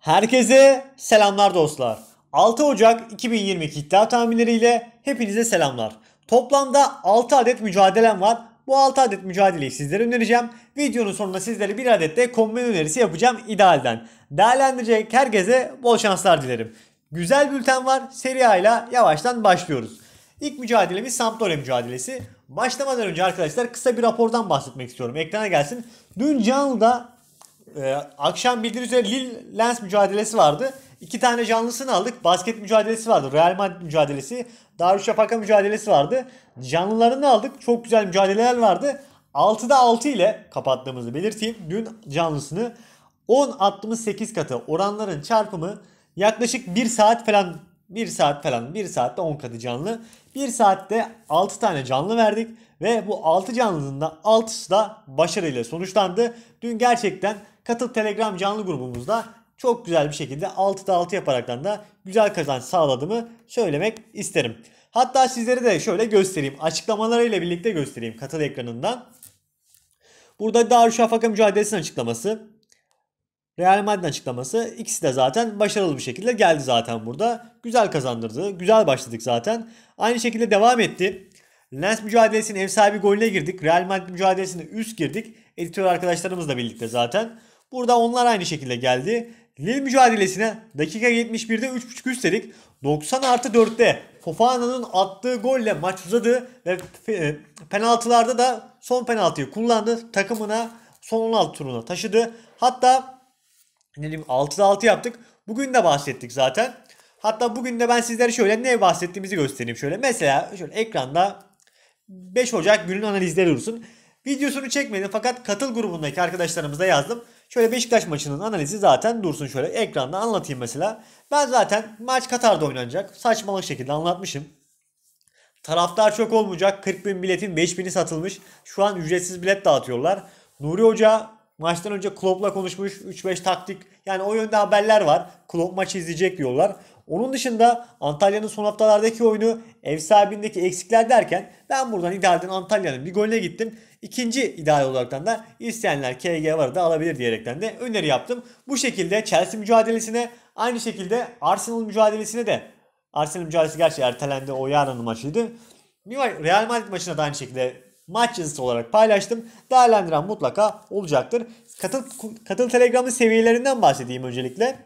Herkese selamlar dostlar. 6 Ocak 2022 iddia tahminleriyle hepinize selamlar. Toplamda 6 adet mücadelem var. Bu 6 adet mücadeleyi sizlere önereceğim. Videonun sonunda sizlere bir adet de kombin önerisi yapacağım idealden. Değerlendirecek herkese bol şanslar dilerim. Güzel bülten var. Serie A ile yavaştan başlıyoruz. İlk mücadelemiz Sampdoria mücadelesi. Başlamadan önce arkadaşlar kısa bir rapordan bahsetmek istiyorum. Ekrana gelsin. Dün canlıda e, akşam bildiğiniz üzere Lille Lens mücadelesi vardı. İki tane canlısını aldık. Basket mücadelesi vardı. Real Madrid mücadelesi. Darüşşafaka mücadelesi vardı. Canlılarını aldık. Çok güzel mücadeleler vardı. 6'da 6 ile kapattığımızı belirteyim. Dün canlısını 10 attığımız 8 katı oranların çarpımı yaklaşık 1 saat falan 1 saat falan 1 saatte 10 katı canlı. 1 saatte 6 tane canlı verdik ve bu 6 canlının da 6'sı da başarıyla sonuçlandı. Dün gerçekten katıl Telegram canlı grubumuzda çok güzel bir şekilde 6'da 6 yaparaktan da güzel kazanç sağladığımı söylemek isterim. Hatta sizlere de şöyle göstereyim. Açıklamalarıyla birlikte göstereyim katıl ekranından. Burada Darüşşafaka mücadelesinin açıklaması. Real Madrid açıklaması ikisi de zaten başarılı bir şekilde geldi zaten burada. Güzel kazandırdı. Güzel başladık zaten. Aynı şekilde devam etti. Lens mücadelesinin ev sahibi golüne girdik. Real Madrid mücadelesinde üst girdik. Editör arkadaşlarımızla birlikte zaten. Burada onlar aynı şekilde geldi. Lille mücadelesine dakika 71'de 3.5 üstelik 90 artı 4'te Fofana'nın attığı golle maç uzadı ve e, penaltılarda da son penaltıyı kullandı. Takımına son 16 turuna taşıdı. Hatta ne diyeyim 6'da 6 yaptık. Bugün de bahsettik zaten. Hatta bugün de ben sizlere şöyle ne bahsettiğimizi göstereyim şöyle. Mesela şöyle ekranda 5 Ocak günün analizleri olsun. Videosunu çekmedim fakat katıl grubundaki arkadaşlarımıza yazdım. Şöyle Beşiktaş maçının analizi zaten dursun şöyle ekranda anlatayım mesela. Ben zaten maç Katar'da oynanacak. Saçmalık şekilde anlatmışım. Taraftar çok olmayacak. 40 bin biletin 5 bini satılmış. Şu an ücretsiz bilet dağıtıyorlar. Nuri Hoca Maçtan önce Klopp'la konuşmuş 3-5 taktik yani o yönde haberler var. Klopp maçı izleyecek diyorlar. Onun dışında Antalya'nın son haftalardaki oyunu ev sahibindeki eksikler derken ben buradan idealden Antalya'nın bir golüne gittim. İkinci ideal olaraktan da isteyenler KG varı da alabilir diyerekten de öneri yaptım. Bu şekilde Chelsea mücadelesine aynı şekilde Arsenal mücadelesine de Arsenal mücadelesi gerçi ertelendi o yarının maçıydı. Real Madrid maçına da aynı şekilde maç yazısı olarak paylaştım. Değerlendiren mutlaka olacaktır. Katıl, katıl telegramın seviyelerinden bahsedeyim öncelikle.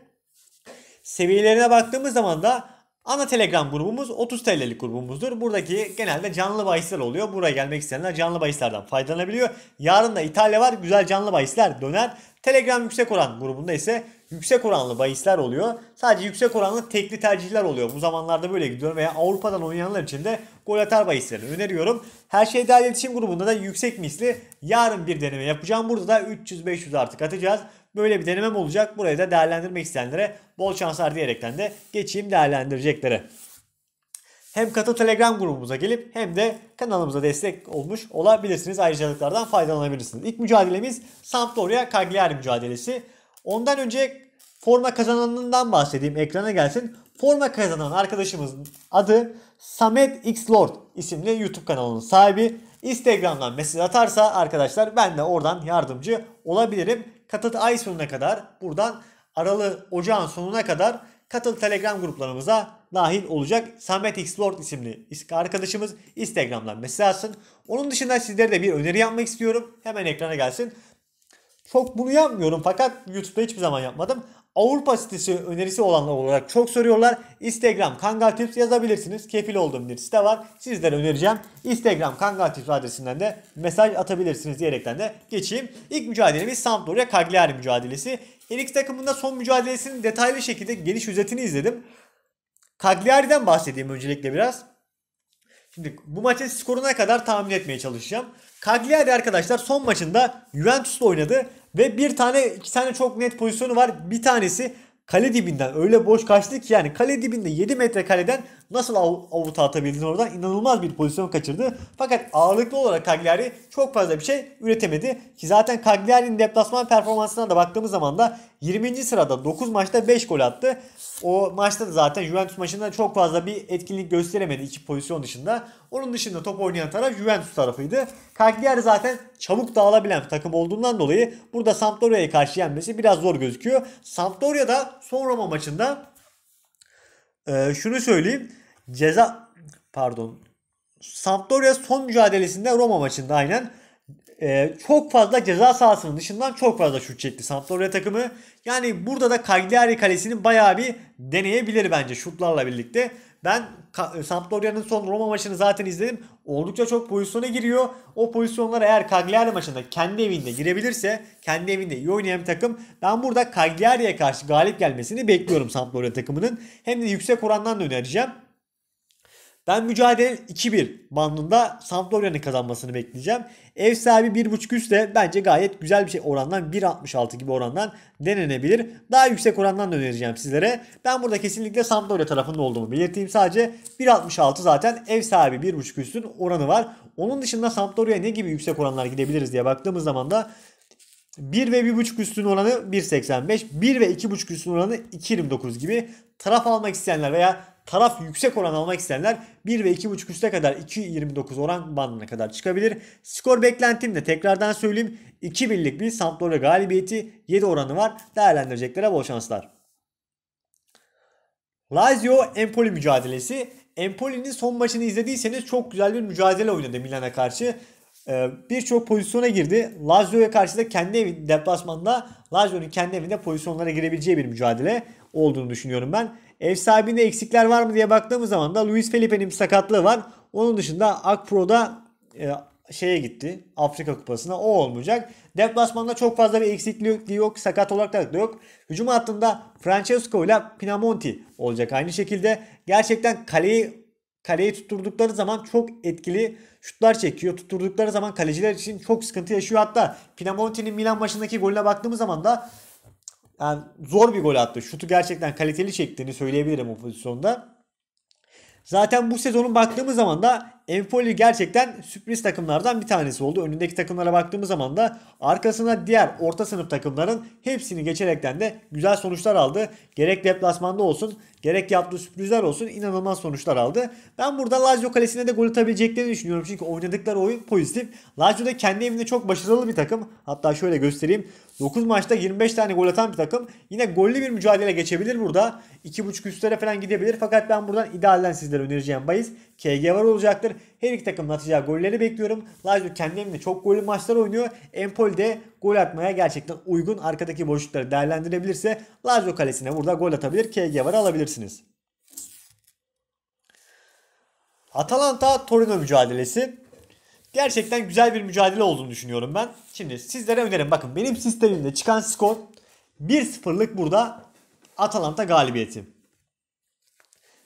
Seviyelerine baktığımız zaman da ana telegram grubumuz 30 TL'lik grubumuzdur. Buradaki genelde canlı bahisler oluyor. Buraya gelmek isteyenler canlı bahislerden faydalanabiliyor. Yarın da İtalya var. Güzel canlı bahisler döner. Telegram yüksek oran grubunda ise yüksek oranlı bahisler oluyor. Sadece yüksek oranlı tekli tercihler oluyor. Bu zamanlarda böyle gidiyor veya Avrupa'dan oynayanlar için de gol atar bahislerini öneriyorum. Her şey daha iletişim grubunda da yüksek misli yarın bir deneme yapacağım. Burada da 300-500 artık atacağız. Böyle bir denemem olacak. Burayı da değerlendirmek isteyenlere bol şanslar diyerekten de geçeyim değerlendireceklere hem katı Telegram grubumuza gelip hem de kanalımıza destek olmuş olabilirsiniz. Ayrıcalıklardan faydalanabilirsiniz. İlk mücadelemiz Sampdoria Cagliari mücadelesi. Ondan önce Forma kazananından bahsedeyim ekrana gelsin. Forma kazanan arkadaşımızın adı Samet X Lord isimli YouTube kanalının sahibi. Instagram'dan mesaj atarsa arkadaşlar ben de oradan yardımcı olabilirim. Katıl ay sonuna kadar buradan Aralı Ocağın sonuna kadar katıl Telegram gruplarımıza dahil olacak. Samet X Lord isimli arkadaşımız Instagram'dan mesaj atsın. Onun dışında sizlere de bir öneri yapmak istiyorum. Hemen ekrana gelsin. Çok bunu yapmıyorum fakat YouTube'da hiçbir zaman yapmadım. Avrupa sitesi önerisi olanlar olarak çok soruyorlar. Instagram Kangal Tips yazabilirsiniz. Kefil olduğum bir site var. Sizlere önereceğim. Instagram Kangal Tips adresinden de mesaj atabilirsiniz diyerekten de geçeyim. İlk mücadelemiz Sampdoria Cagliari mücadelesi. Her iki takımında son mücadelesinin detaylı şekilde geniş özetini izledim. Cagliari'den bahsedeyim öncelikle biraz. Şimdi bu maçın skoruna kadar tahmin etmeye çalışacağım. Cagliari arkadaşlar son maçında Juventus'la oynadı ve bir tane iki tane çok net pozisyonu var. Bir tanesi kale dibinden öyle boş kaçtı ki yani kale dibinde 7 metre kaleden nasıl av, avuta atabildin oradan inanılmaz bir pozisyon kaçırdı. Fakat ağırlıklı olarak Cagliari çok fazla bir şey üretemedi ki zaten Cagliari'nin deplasman performansına da baktığımız zaman da 20. sırada 9 maçta 5 gol attı. O maçta da zaten Juventus maçında çok fazla bir etkinlik gösteremedi iki pozisyon dışında. Onun dışında top oynayan taraf Juventus tarafıydı. Cagliari zaten çabuk dağılabilen bir takım olduğundan dolayı burada Sampdoria'ya karşı yenmesi biraz zor gözüküyor. Sampdoria da son Roma maçında e, şunu söyleyeyim. Ceza pardon Sampdoria son mücadelesinde Roma maçında aynen e, çok fazla ceza sahasının dışından çok fazla şut çekti Sampdoria takımı. Yani burada da Cagliari kalesini bayağı bir deneyebilir bence şutlarla birlikte. Ben e, Sampdoria'nın son Roma maçını zaten izledim. Oldukça çok pozisyona giriyor. O pozisyonlar eğer Cagliari maçında kendi evinde girebilirse, kendi evinde iyi oynayan bir takım. Ben burada Cagliari'ye karşı galip gelmesini bekliyorum Sampdoria takımının. Hem de yüksek orandan da önereceğim. Ben mücadele 2-1 bandında Sampdoria'nın kazanmasını bekleyeceğim. Ev sahibi 1.5 üstte bence gayet güzel bir şey orandan 1.66 gibi orandan denenebilir. Daha yüksek orandan da önereceğim sizlere. Ben burada kesinlikle Sampdoria tarafında olduğumu belirteyim. Sadece 1.66 zaten ev sahibi 1.5 üstün oranı var. Onun dışında Sampdoria'ya ne gibi yüksek oranlar gidebiliriz diye baktığımız zaman da 1 ve 1.5 üstün oranı 1.85, 1 ve 2.5 üstün oranı 2.29 gibi. Taraf almak isteyenler veya Taraf yüksek oran almak isteyenler 1 ve 2.5 üste kadar 2.29 oran bandına kadar çıkabilir. Skor beklentim de tekrardan söyleyeyim 2-1'lik bir Sampdoria galibiyeti 7 oranı var. Değerlendireceklere bol şanslar. Lazio Empoli mücadelesi. Empoli'nin son maçını izlediyseniz çok güzel bir mücadele oynadı Milan'a karşı. Ee, Birçok pozisyona girdi. Lazio'ya karşı da kendi evinde deplasmanda Lazio'nun kendi evinde pozisyonlara girebileceği bir mücadele olduğunu düşünüyorum ben. Ev sahibinde eksikler var mı diye baktığımız zaman da Luis Felipe'nin bir sakatlığı var. Onun dışında Akpro'da e, şeye gitti. Afrika Kupası'na o olmayacak. Deplasmanda çok fazla bir eksikliği yok. Sakat olarak da yok. Hücum hattında Francesco ile Pinamonti olacak. Aynı şekilde gerçekten kaleyi kaleyi tutturdukları zaman çok etkili şutlar çekiyor. Tutturdukları zaman kaleciler için çok sıkıntı yaşıyor. Hatta Pinamonti'nin Milan maçındaki golüne baktığımız zaman da yani zor bir gol attı. Şutu gerçekten kaliteli çektiğini söyleyebilirim o pozisyonda. Zaten bu sezonun baktığımız zaman da Empoli gerçekten sürpriz takımlardan bir tanesi oldu. Önündeki takımlara baktığımız zaman da arkasına diğer orta sınıf takımların hepsini geçerekten de güzel sonuçlar aldı. Gerek deplasmanda olsun gerek yaptığı sürprizler olsun inanılmaz sonuçlar aldı. Ben burada Lazio kalesine de gol atabileceklerini düşünüyorum. Çünkü oynadıkları oyun pozitif. Lazio da kendi evinde çok başarılı bir takım. Hatta şöyle göstereyim. 9 maçta 25 tane gol atan bir takım. Yine gollü bir mücadele geçebilir burada. 2.5 üstlere falan gidebilir. Fakat ben buradan idealden sizlere önereceğim bahis KG var olacaktır. Her iki takımın atacağı golleri bekliyorum. Lazio kendi evinde çok gollü maçlar oynuyor. Empoli de gol atmaya gerçekten uygun. Arkadaki boşlukları değerlendirebilirse Lazio kalesine burada gol atabilir. KG var alabilirsiniz. Atalanta Torino mücadelesi. Gerçekten güzel bir mücadele olduğunu düşünüyorum ben. Şimdi sizlere önerim. Bakın benim sistemimde çıkan skor 1-0'lık burada Atalanta galibiyeti.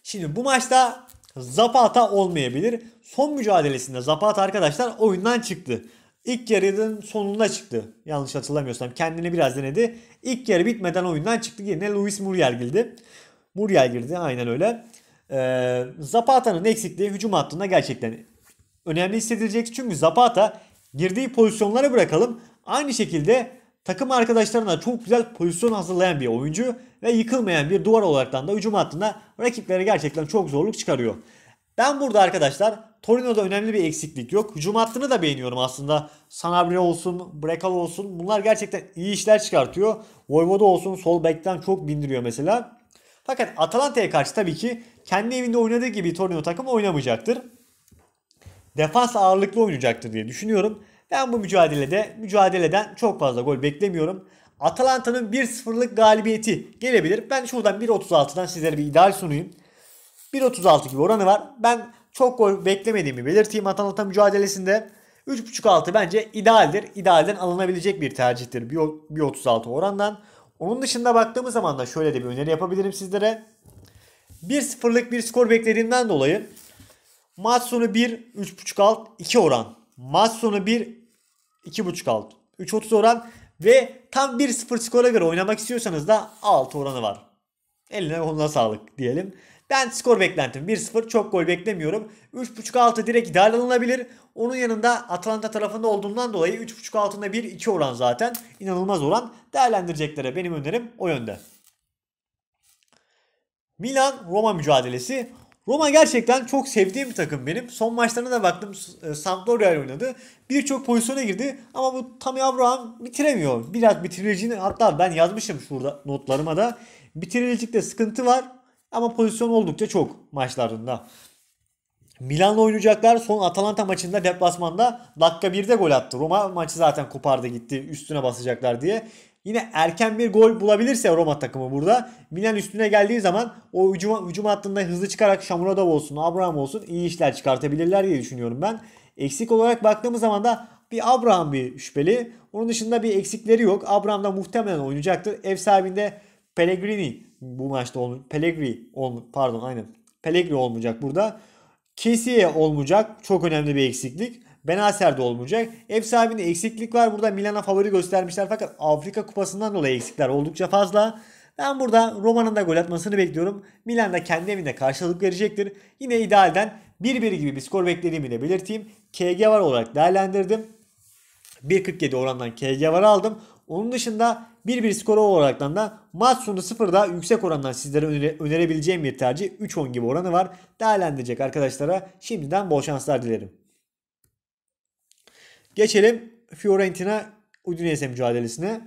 Şimdi bu maçta Zapata olmayabilir. Son mücadelesinde Zapata arkadaşlar oyundan çıktı. İlk yarının sonunda çıktı. Yanlış hatırlamıyorsam kendini biraz denedi. İlk yarı bitmeden oyundan çıktı. Yine Luis Muriel girdi. Muriel girdi aynen öyle. Ee, Zapata'nın eksikliği hücum hattında gerçekten önemli hissedilecek. Çünkü Zapata girdiği pozisyonlara bırakalım. Aynı şekilde Takım arkadaşlarına çok güzel pozisyon hazırlayan bir oyuncu ve yıkılmayan bir duvar olaraktan da hücum hattında rakiplere gerçekten çok zorluk çıkarıyor. Ben burada arkadaşlar Torino'da önemli bir eksiklik yok. Hücum hattını da beğeniyorum aslında. Sanabria olsun, Brekal olsun bunlar gerçekten iyi işler çıkartıyor. Voivoda olsun sol bekten çok bindiriyor mesela. Fakat Atalanta'ya karşı tabii ki kendi evinde oynadığı gibi Torino takım oynamayacaktır. Defans ağırlıklı oynayacaktır diye düşünüyorum. Ben bu mücadelede mücadeleden çok fazla gol beklemiyorum. Atalanta'nın 1-0'lık galibiyeti gelebilir. Ben şuradan 1.36'dan sizlere bir ideal sunayım. 1.36 gibi oranı var. Ben çok gol beklemediğimi belirteyim Atalanta mücadelesinde. 3.5 altı bence idealdir. İdealden alınabilecek bir tercihtir 1.36 orandan. Onun dışında baktığımız zaman da şöyle de bir öneri yapabilirim sizlere. 1-0'lık bir skor beklediğimden dolayı maç sonu 1, 3.5 alt, 2 oran Maç sonu 1 2.5 alt. 3.30 oran ve tam 1-0 skora göre oynamak istiyorsanız da 6 oranı var. Eline koluna sağlık diyelim. Ben skor beklentim 1-0 çok gol beklemiyorum. 3.5 altı direkt idare alınabilir. Onun yanında Atalanta tarafında olduğundan dolayı 3.5 altında 1-2 oran zaten. inanılmaz oran. Değerlendireceklere benim önerim o yönde. Milan Roma mücadelesi. Roma gerçekten çok sevdiğim bir takım benim. Son maçlarına da baktım. E, Sampdoria ile oynadı. Birçok pozisyona girdi ama bu Tammy Abraham bitiremiyor. Biraz bitiricini hatta ben yazmışım şurada notlarıma da. Bitiricilikte sıkıntı var ama pozisyon oldukça çok maçlarında. Milan'la oynayacaklar. Son Atalanta maçında deplasmanda dakika 1'de gol attı. Roma maçı zaten kopardı gitti. Üstüne basacaklar diye. Yine erken bir gol bulabilirse Roma takımı burada. Milan üstüne geldiği zaman o hücum, hücum hattında hızlı çıkarak Şamuradov olsun, Abraham olsun iyi işler çıkartabilirler diye düşünüyorum ben. Eksik olarak baktığımız zaman da bir Abraham bir şüpheli. Onun dışında bir eksikleri yok. Abraham da muhtemelen oynayacaktır. Ev sahibinde Pellegrini bu maçta olmuş. Pellegrini ol, pardon aynen. Pellegrini olmayacak burada. Kesiye olmayacak. Çok önemli bir eksiklik. Benacer de olmayacak. Ev sahibinde eksiklik var. Burada Milan'a favori göstermişler fakat Afrika Kupası'ndan dolayı eksikler oldukça fazla. Ben burada Roma'nın da gol atmasını bekliyorum. Milan da kendi evinde karşılık verecektir. Yine idealden 1-1 gibi bir skor beklediğimi de belirteyim. KG var olarak değerlendirdim. 1.47 orandan KG var aldım. Onun dışında 1-1 skoru olarak da maç sonu 0'da yüksek orandan sizlere önere, önerebileceğim bir tercih 3-10 gibi oranı var. Değerlendirecek arkadaşlara şimdiden bol şanslar dilerim. Geçelim Fiorentina Udinese mücadelesine.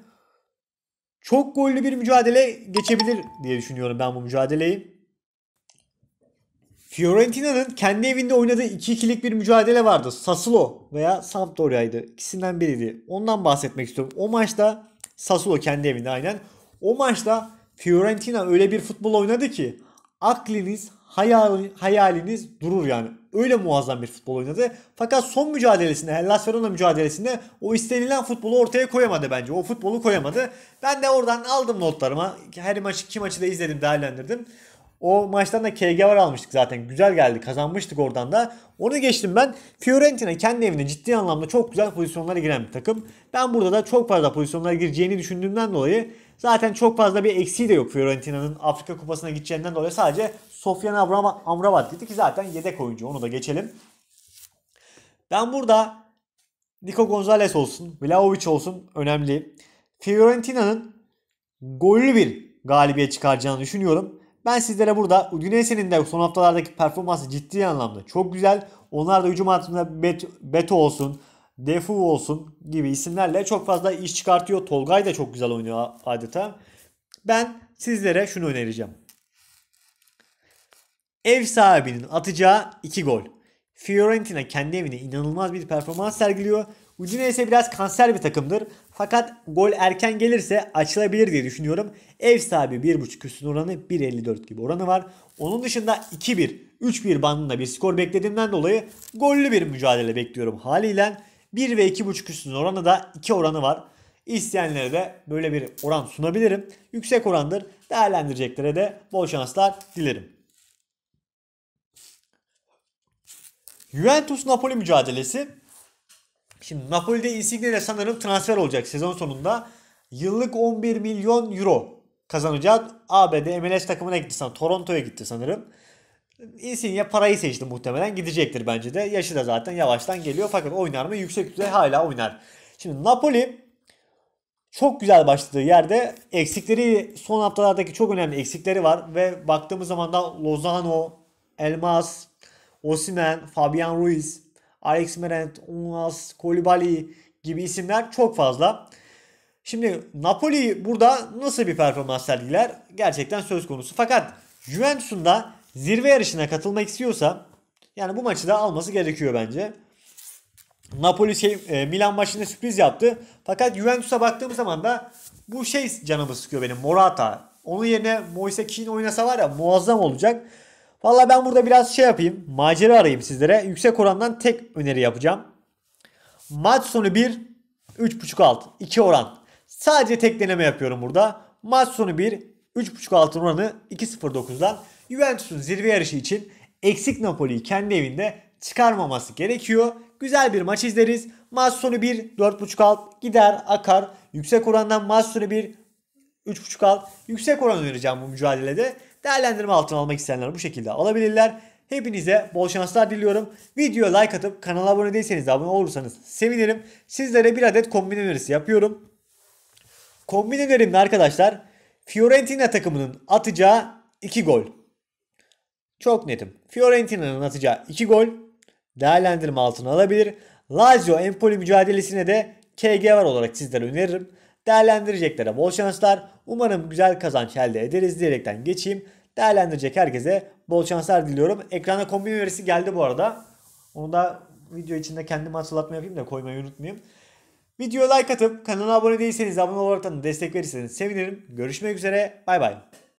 Çok gollü bir mücadele geçebilir diye düşünüyorum ben bu mücadeleyi. Fiorentina'nın kendi evinde oynadığı 2-2'lik bir mücadele vardı. Sassuolo veya Sampdoria'ydı. İkisinden biriydi. Ondan bahsetmek istiyorum. O maçta Sassuolo kendi evinde aynen. O maçta Fiorentina öyle bir futbol oynadı ki akliniz hayal, hayaliniz durur yani. Öyle muazzam bir futbol oynadı. Fakat son mücadelesinde, Hellas Verona mücadelesinde o istenilen futbolu ortaya koyamadı bence. O futbolu koyamadı. Ben de oradan aldım notlarıma. Her maçı, iki maçı da izledim, değerlendirdim. O maçtan da KG var almıştık zaten. Güzel geldi. Kazanmıştık oradan da. Onu geçtim ben. Fiorentina kendi evinde ciddi anlamda çok güzel pozisyonlara giren bir takım. Ben burada da çok fazla pozisyonlara gireceğini düşündüğümden dolayı zaten çok fazla bir eksiği de yok Fiorentina'nın Afrika Kupası'na gideceğinden dolayı sadece Sofyan Amrabat, Amrabat gitti ki zaten yedek oyuncu. Onu da geçelim. Ben burada Nico Gonzalez olsun, Vlaovic olsun önemli. Fiorentina'nın gollü bir galibiyet çıkaracağını düşünüyorum. Ben sizlere burada Udinese'nin de son haftalardaki performansı ciddi anlamda çok güzel. Onlar da hücum hattında Beto olsun, Defu olsun gibi isimlerle çok fazla iş çıkartıyor. Tolgay da çok güzel oynuyor adeta. Ben sizlere şunu önereceğim. Ev sahibinin atacağı 2 gol. Fiorentina kendi evine inanılmaz bir performans sergiliyor. Udinese ise biraz kanser bir takımdır. Fakat gol erken gelirse açılabilir diye düşünüyorum. Ev sahibi 1.5 üstün oranı 1.54 gibi oranı var. Onun dışında 2-1, 3-1 bandında bir skor beklediğimden dolayı gollü bir mücadele bekliyorum haliyle. 1 ve 2.5 üstün oranı da 2 oranı var. İsteyenlere de böyle bir oran sunabilirim. Yüksek orandır. Değerlendireceklere de bol şanslar dilerim. Juventus-Napoli mücadelesi. Şimdi Napoli'de Insigne de sanırım transfer olacak sezon sonunda. Yıllık 11 milyon euro kazanacak. ABD MLS takımına gitti sanırım. Toronto'ya gitti sanırım. Insigne parayı seçti muhtemelen. Gidecektir bence de. Yaşı da zaten yavaştan geliyor. Fakat oynar mı? Yüksek düzey hala oynar. Şimdi Napoli çok güzel başladığı yerde eksikleri son haftalardaki çok önemli eksikleri var ve baktığımız zaman da Lozano, Elmas, Osimen, Fabian Ruiz, Alex Merent, Unas, Kolibali gibi isimler çok fazla. Şimdi Napoli burada nasıl bir performans sergiler gerçekten söz konusu. Fakat Juventus'un da zirve yarışına katılmak istiyorsa yani bu maçı da alması gerekiyor bence. Napoli şey, e, Milan maçında sürpriz yaptı. Fakat Juventus'a baktığım zaman da bu şey canımı sıkıyor benim Morata. Onun yerine Moise Kean oynasa var ya muazzam olacak. Vallahi ben burada biraz şey yapayım. Macera arayayım sizlere. Yüksek orandan tek öneri yapacağım. Maç sonu 1 3.5 alt 2 oran. Sadece tek deneme yapıyorum burada. Maç sonu 1 3.5 alt oranı 2.09'dan Juventus'un zirve yarışı için eksik Napoli'yi kendi evinde çıkarmaması gerekiyor. Güzel bir maç izleriz. Maç sonu 1 4.5 alt gider akar. Yüksek orandan maç sonu 1 3.5 alt. Yüksek oran önereceğim bu mücadelede. Değerlendirme altına almak isteyenler bu şekilde alabilirler. Hepinize bol şanslar diliyorum. Videoya like atıp kanala abone değilseniz de abone olursanız sevinirim. Sizlere bir adet kombin önerisi yapıyorum. Kombin önerimde arkadaşlar Fiorentina takımının atacağı 2 gol. Çok netim. Fiorentina'nın atacağı 2 gol değerlendirme altına alabilir. Lazio Empoli mücadelesine de KG var olarak sizlere öneririm değerlendirecekler. Bol şanslar. Umarım güzel kazanç elde ederiz diyerekten geçeyim. Değerlendirecek herkese bol şanslar diliyorum. Ekrana kombin verisi geldi bu arada. Onu da video içinde kendim hatırlatma yapayım da koymayı unutmayayım. Videoya like atıp kanala abone değilseniz abone olarak da destek verirseniz sevinirim. Görüşmek üzere. Bay bay.